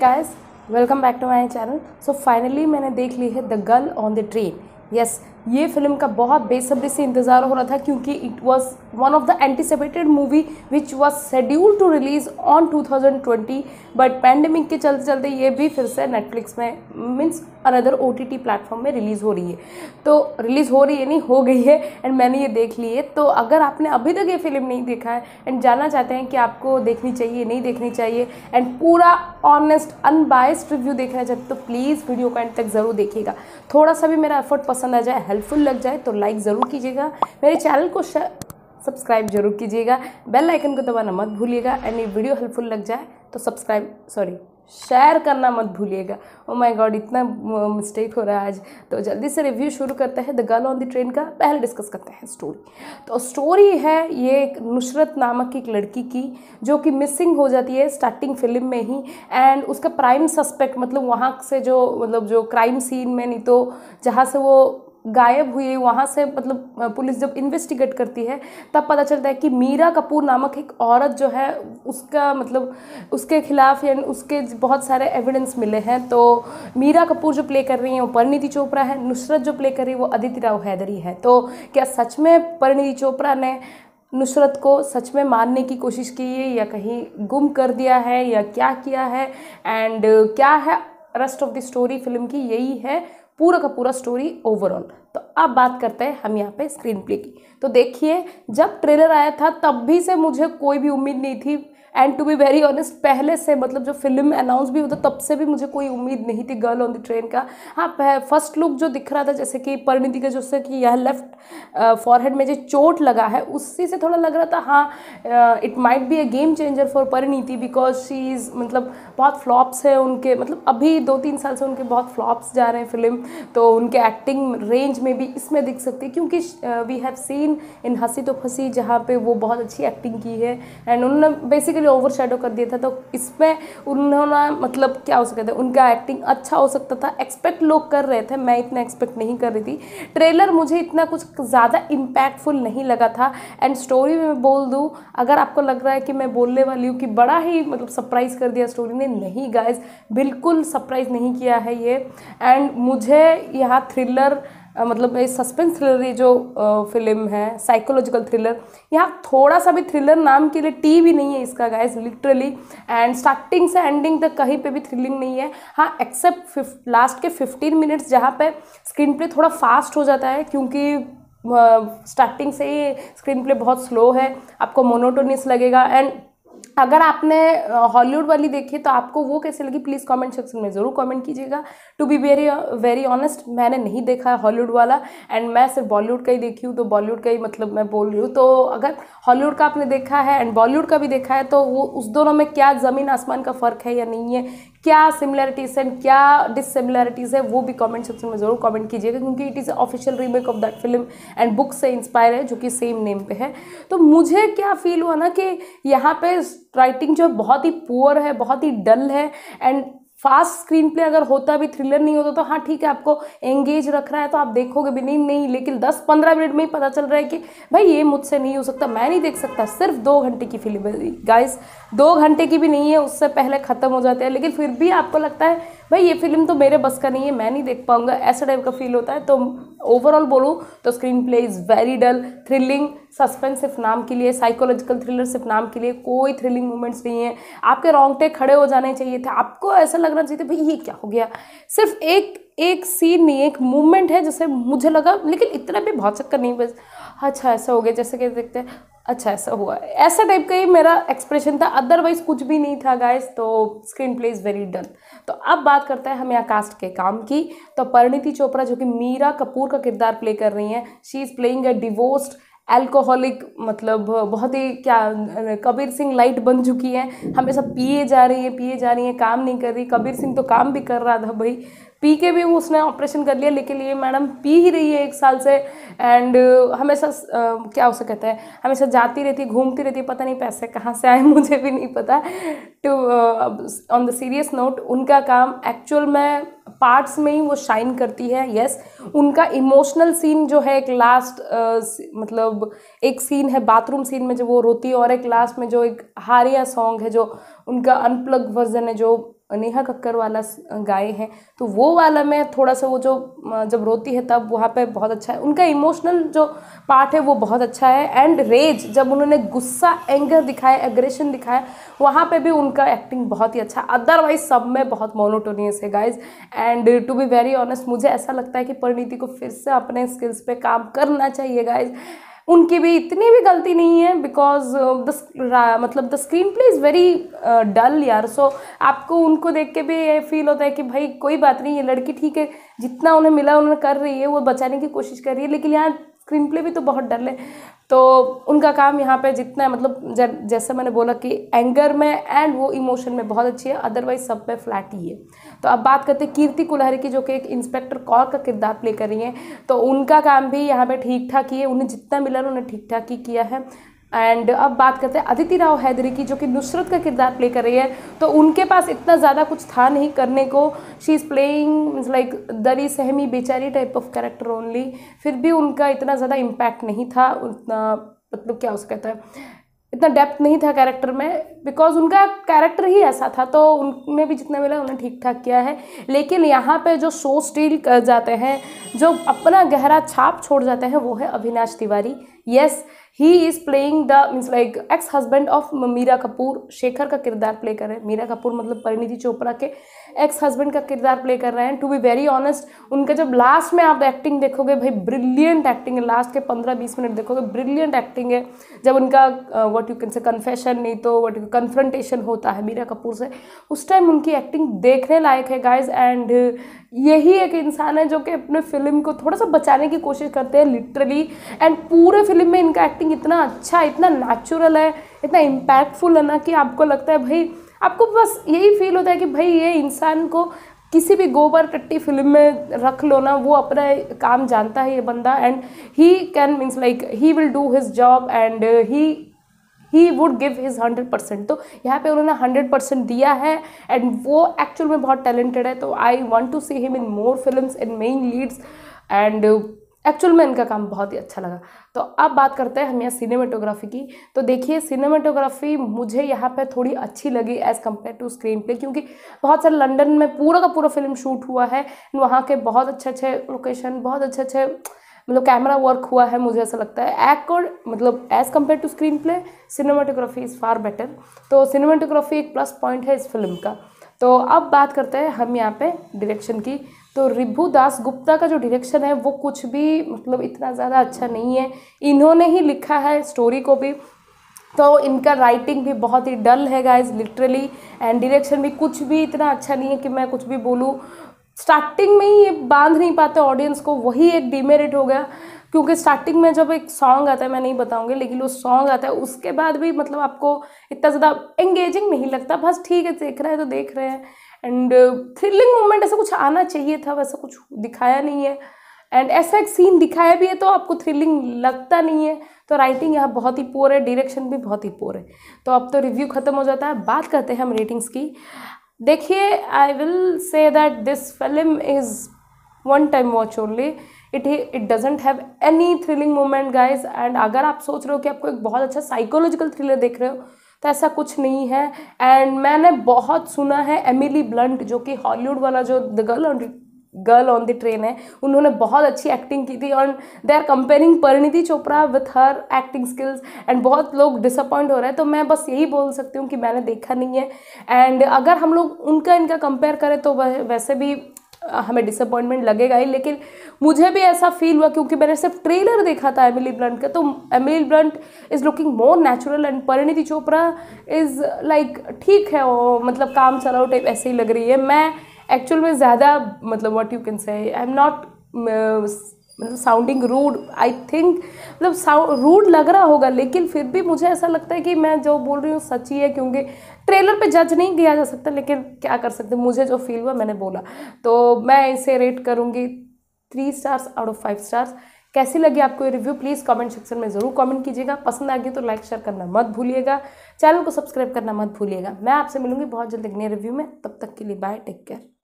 guys welcome back to my channel so finally मैंने देख ली है the girl on the train yes ये फिल्म का बहुत बेसब्री से इंतज़ार हो रहा था क्योंकि it was one of the anticipated movie which was schedule to release on 2020 but pandemic के चलते चलते ये भी फिर से नेटफ्लिक्स में means another O T platform में रिलीज़ हो रही है तो रिलीज़ हो रही है नहीं हो गई है एंड मैंने ये देख ली है तो अगर आपने अभी तक ये फिल्म नहीं देखा है एंड जानना चाहते हैं कि आपको देखनी चाहिए नहीं देखनी चाहिए एंड पूरा ऑनेस्ट अनबायस्ड रिव्यू देखना चाहते तो प्लीज़ वीडियो कॉन्ट एंड तक ज़रूर देखिएगा थोड़ा सा भी मेरा एफर्ट पसंद आ जाए हेल्पफुल लग जाए तो लाइक ज़रूर कीजिएगा मेरे चैनल को सब्सक्राइब जरूर कीजिएगा बेल आइकन को दबाना मत भूलिएगा एंड ये वीडियो हेल्पफुल लग जाए तो सब्सक्राइब सॉरी शेयर करना मत भूलिएगा ओ माय गॉड इतना मिस्टेक हो रहा है आज तो जल्दी से रिव्यू शुरू करते हैं the girl on the train का पहले डिस्कस करते हैं स्टोरी तो स्टोरी है ये एक नुसरत नामक की एक लड़की की जो कि मिसिंग हो जाती है स्टार्टिंग फिल्म में ही एंड उसका प्राइम सस्पेक्ट मतलब वहाँ से जो मतलब जो क्राइम सीन में नहीं तो जहाँ से वो गायब हुए वहाँ से मतलब पुलिस जब इन्वेस्टिगेट करती है तब पता चलता है कि मीरा कपूर नामक एक औरत जो है उसका मतलब उसके खिलाफ या उसके बहुत सारे एविडेंस मिले हैं तो मीरा कपूर जो प्ले कर रही हैं वो परिणीति चोपड़ा है नुसरत जो प्ले कर रही है वो अदिति राव हैदरी है तो क्या सच में परिणीति चोपड़ा ने नुसरत को सच में मारने की कोशिश की है या कहीं गुम कर दिया है या क्या किया है एंड क्या है rest of the story film की यही है पूरा का पूरा स्टोरी ओवरऑल तो अब बात करते हैं हम यहाँ पे स्क्रीन प्ले की तो देखिए जब ट्रेलर आया था तब भी से मुझे कोई भी उम्मीद नहीं थी and to be very honest पहले से मतलब जो फिल्म अनाउंस भी होता तब से भी मुझे कोई उम्मीद नहीं थी गर्ल ऑन द ट्रेन का हाँ फर्स्ट लुक जो दिख रहा था जैसे कि परिणति का जैसे कि यह लेफ्ट फॉरहेड में जो चोट लगा है उसी से थोड़ा लग रहा था हाँ it might be a game changer for Parineeti because she is मतलब बहुत फ्लॉप्स है उनके मतलब अभी दो तीन साल से उनके बहुत फ्लॉप्स जा रहे हैं फिल्म तो उनके एक्टिंग रेंज में भी इसमें दिख सकती है क्योंकि वी हैव सीन इन हंसी तो फंसी जहाँ पे वो बहुत अच्छी एक्टिंग की है एंड उन्होंने बेसिकली के लिए ओवर शेडो कर दिया था तो इसमें उन्होंने मतलब क्या हो सकता था उनका एक्टिंग अच्छा हो सकता था एक्सपेक्ट लोग कर रहे थे मैं इतना एक्सपेक्ट नहीं कर रही थी ट्रेलर मुझे इतना कुछ ज़्यादा इम्पैक्टफुल नहीं लगा था एंड स्टोरी में बोल दूँ अगर आपको लग रहा है कि मैं बोलने वाली हूँ कि बड़ा ही मतलब सरप्राइज़ कर दिया स्टोरी ने नहीं गाइज बिल्कुल सरप्राइज़ नहीं किया है ये एंड मुझे यहाँ थ्रिलर मतलब ये सस्पेंस थ्रिलर जो फिल्म है साइकोलॉजिकल थ्रिलर यहाँ थोड़ा सा भी थ्रिलर नाम के लिए टी भी नहीं है इसका गाइस लिटरली एंड स्टार्टिंग से एंडिंग तक कहीं पे भी थ्रिलिंग नहीं है हाँ एक्सेप्ट लास्ट के फिफ्टीन मिनट्स जहाँ पे स्क्रीन प्ले थोड़ा फास्ट हो जाता है क्योंकि स्टार्टिंग से ही स्क्रीन प्ले बहुत स्लो है आपको मोनोटोनिस लगेगा एंड अगर आपने हॉलीवुड वाली देखी तो आपको वो कैसे लगी प्लीज़ कमेंट सेक्शन में ज़रूर कमेंट कीजिएगा to be very very honest मैंने नहीं देखा है हॉलीवुड वाला एंड मैं सिर्फ बॉलीवुड का ही देखी हूँ तो बॉलीवुड का ही मतलब मैं बोल रही हूँ तो अगर हॉलीवुड का आपने देखा है एंड बॉलीवुड का भी देखा है तो वो उस दोनों में क्या ज़मीन आसमान का फ़र्क है या नहीं है क्या सिमिलरिटीज़ हैं क्या डिसिमिलरिटीज़ है वो भी कमेंट सेक्शन में ज़रूर कमेंट कीजिएगा क्योंकि it is official remake of that film and book से इंस्पायर है जो कि सेम नेम पे है तो मुझे क्या फील हुआ ना कि यहाँ पे राइटिंग जो है बहुत ही पुअर है बहुत ही डल है एंड फास्ट स्क्रीन प्ले अगर होता भी थ्रिलर नहीं होता तो हाँ ठीक है आपको एंगेज रख रहा है तो आप देखोगे भी नहीं नहीं लेकिन 10-15 मिनट में ही पता चल रहा है कि भाई ये मुझसे नहीं हो सकता मैं नहीं देख सकता सिर्फ दो घंटे की फिल्म गाइस दो घंटे की भी नहीं है उससे पहले ख़त्म हो जाते हैं लेकिन फिर भी आपको लगता है भाई ये फिल्म तो मेरे बस का नहीं है मैं नहीं देख पाऊँगा ऐसा टाइप का फील होता है तो ओवरऑल बोलूँ तो screen play is very dull thrilling suspense सिर्फ नाम के लिए साइकोलॉजिकल थ्रिलर सिर्फ नाम के लिए कोई थ्रिलिंग मूवमेंट्स नहीं है आपके रोंगटे खड़े हो जाने चाहिए थे आपको ऐसा लगना चाहिए भाई ये क्या हो गया सिर्फ एक एक सीन नहीं एक मूवमेंट है जैसे मुझे लगा लेकिन इतना भी बहुत चक्कर नहीं बस अच्छा ऐसा हो गया जैसे कि देखते हैं अच्छा ऐसा हुआ ऐसा टाइप का ही मेरा एक्सप्रेशन था अदरवाइज कुछ भी नहीं था गाइस तो screen play is very dull तो अब बात करते हैं हम यहाँ कास्ट के काम की तो परिणीति चोपड़ा जो कि मीरा कपूर का किरदार प्ले कर रही हैं she is playing a divorced alcoholic मतलब बहुत ही क्या कबीर सिंह लाइट बन चुकी है हमेशा पिए जा रही है पिए जा रही है काम नहीं कर रही कबीर सिंह तो काम भी कर रहा था भाई पी के भी उसने ऑपरेशन कर लिया लेकिन ये मैडम पी ही रही है एक साल से एंड हमेशा क्या उसे कहते हैं हमेशा जाती रहती घूमती रहती पता नहीं पैसे कहाँ से आए मुझे भी नहीं पता to on the serious note उनका काम एक्चुअल में पार्ट्स में ही वो शाइन करती है यस yes, उनका इमोशनल सीन जो है एक लास्ट uh, मतलब एक सीन है बाथरूम सीन में जब वो रोती है और एक लास्ट में जो एक हारिया सॉन्ग है जो उनका अनप्लग वर्जन है जो नेहा कक्कर वाला गाए हैं तो वो वाला में थोड़ा सा वो जो जब रोती है तब वहाँ पे बहुत अच्छा है उनका इमोशनल जो पार्ट है वो बहुत अच्छा है एंड रेज जब उन्होंने गुस्सा एंगर दिखाया एग्रेशन दिखाया वहाँ पे भी उनका एक्टिंग बहुत ही अच्छा अदरवाइज सब में बहुत मोनोटोनियस है guys and to be very honest मुझे ऐसा लगता है कि परिणीति को फिर से अपने स्किल्स पर काम करना चाहिए गाइज उनकी भी इतनी भी गलती नहीं है बिकॉज द uh, मतलब the screen play is very dull यार सो so, आपको उनको देख के भी ये फील होता है कि भाई कोई बात नहीं ये लड़की ठीक है जितना उन्हें मिला उन्हें कर रही है वो बचाने की कोशिश कर रही है लेकिन यहाँ स्क्रीन प्ले भी तो बहुत डल है तो उनका काम यहाँ पे जितना है मतलब जैसे मैंने बोला कि एंगर में एंड वो इमोशन में बहुत अच्छी है अदरवाइज सब में फ्लैट ही है तो अब बात करते हैं कीर्ति कुल्हरी की जो कि एक इंस्पेक्टर कौर का किरदार प्ले कर रही हैं तो उनका काम भी यहाँ पे ठीक ठाक ही है उन्हें जितना मिला उन्हें ठीक ठाक ही किया है एंड अब बात करते हैं अदिति राव हैदरी की जो कि नुसरत का किरदार प्ले कर रही है तो उनके पास इतना ज़्यादा कुछ था नहीं करने को शी इज़ प्लेइंग लाइक दरी सहमी बेचारी टाइप ऑफ कैरेक्टर ओनली फिर भी उनका इतना ज़्यादा इम्पैक्ट नहीं था उतना मतलब क्या उसे कहता है इतना डेप्थ नहीं था कैरेक्टर में बिकॉज उनका कैरेक्टर ही ऐसा था तो उनने भी जितना मिला उन्हें ठीक ठाक किया है लेकिन यहाँ पे जो शो स्टील कर जाते हैं जो अपना गहरा छाप छोड़ जाते हैं वो है Avinash Tiwari yes he is playing the means like ex husband of Meera Kapoor Shekhar का किरदार प्ले कर रहे हैं मीरा कपूर मतलब परिणीति चोपड़ा के एक्स हस्बैंड का किरदार प्ले कर रहे हैं टू बी वेरी ऑनेस्ट उनका जब लास्ट में आप एक्टिंग देखोगे भाई ब्रिलियंट एक्टिंग है लास्ट के पंद्रह बीस मिनट देखोगे ब्रिलियंट एक्टिंग है जब उनका what you can say confession नहीं तो वट यू कन्फ्रंटेशन होता है मीरा कपूर से उस टाइम उनकी एक्टिंग देखने लायक है गाइज एंड यही एक इंसान है जो कि अपने फिल्म को थोड़ा सा बचाने की कोशिश करते हैं लिटरली एंड पूरे फिल्म में इनका एक्टिंग इतना अच्छा इतना नेचुरल है इतना इम्पैक्टफुल है ना कि आपको लगता है भाई आपको बस यही फील होता है कि भाई ये इंसान को किसी भी गोबर टट्टी फिल्म में रख लो ना वो अपना काम जानता है ये बंदा and he can means like he will do his job and he he would give his hundred percent तो यहाँ पे उन्होंने हंड्रेड परसेंट दिया है एंड वो एक्चुअल में बहुत टैलेंटेड है तो I want to see him in more film in main leads and actual में इनका काम बहुत ही अच्छा लगा तो अब बात करते हैं हम यहाँ सिनेमाटोग्राफी की तो देखिए सिनेमाटोग्राफी मुझे यहाँ पर थोड़ी अच्छी लगी as compare to screenplay क्योंकि बहुत सारे लंदन में पूरा का पूरा फिल्म शूट हुआ है वहाँ के बहुत अच्छे अच्छे लोकेशन बहुत अच्छे अच्छे मतलब कैमरा वर्क हुआ है मुझे ऐसा लगता है एक्ड मतलब as compare to screenplay cinematography is far better तो सिनेमाटोग्राफी एक प्लस पॉइंट है इस फिल्म का तो अब बात करते हैं हम यहाँ पे डायरेक्शन की तो रिभु दास गुप्ता का जो डायरेक्शन है वो कुछ भी मतलब इतना ज़्यादा अच्छा नहीं है इन्होंने ही लिखा है स्टोरी को भी तो इनका राइटिंग भी बहुत ही डल है गाइज लिटरली एंड डायरेक्शन भी कुछ भी इतना अच्छा नहीं है कि मैं कुछ भी बोलूँ स्टार्टिंग में ही ये बांध नहीं पाते ऑडियंस को वही एक डिमेरिट हो गया क्योंकि स्टार्टिंग में जब एक सॉन्ग आता है मैं नहीं बताऊंगी लेकिन वो सॉन्ग आता है उसके बाद भी मतलब आपको इतना ज़्यादा एंगेजिंग नहीं लगता बस ठीक है देख रहे हैं तो देख रहे हैं एंड थ्रिलिंग मोमेंट ऐसा कुछ आना चाहिए था वैसा कुछ दिखाया नहीं है एंड ऐसा एक सीन दिखाया भी है तो आपको थ्रिलिंग लगता नहीं है तो राइटिंग यहाँ बहुत ही पोर है डायरेक्शन भी बहुत ही पोर है तो अब तो रिव्यू ख़त्म हो जाता है बात करते हैं हम रेटिंग्स की देखिए I will say that this film is one time watch only it it doesn't have any thrilling moment guys and अगर आप सोच रहे हो कि आपको एक बहुत अच्छा साइकोलॉजिकल थ्रिलर देख रहे हो तो ऐसा कुछ नहीं है एंड मैंने बहुत सुना है एमिली ब्लंट जो कि हॉलीवुड वाला जो the girl girl on the train है उन्होंने बहुत अच्छी एक्टिंग की थी और they are comparing Parineeti Chopra with her acting skills and बहुत लोग डिसअपॉइंट हो रहे हैं तो मैं बस यही बोल सकती हूँ कि मैंने देखा नहीं है एंड अगर हम लोग उनका इनका कंपेयर करें तो वैसे भी हमें डिसअपॉइंटमेंट लगेगा ही लेकिन मुझे भी ऐसा फील हुआ क्योंकि मैंने सिर्फ ट्रेलर देखा था एमिली ब्रंट का तो Emily Blunt is looking more natural and Parineeti Chopra is like ठीक है वो मतलब काम चलाओ टाइप ऐसे ही लग रही है मैं एक्चुअल में ज़्यादा मतलब what you can say I am not मतलब साउंडिंग रूड आई थिंक मतलब रूड लग रहा होगा लेकिन फिर भी मुझे ऐसा लगता है कि मैं जो बोल रही हूँ सच ही है क्योंकि ट्रेलर पे जज नहीं किया जा सकता लेकिन क्या कर सकते मुझे जो फील हुआ मैंने बोला तो मैं इसे रेट करूँगी three stars out of five stars कैसी लगी आपको ये रिव्यू प्लीज़ कमेंट सेक्शन में ज़रूर कमेंट कीजिएगा पसंद आ गई तो लाइक शेयर करना मत भूलिएगा चैनल को सब्सक्राइब करना मत भूलिएगा मैं आपसे मिलूंगी बहुत जल्द नए रिव्यू में तब तक के लिए बाय टेक केयर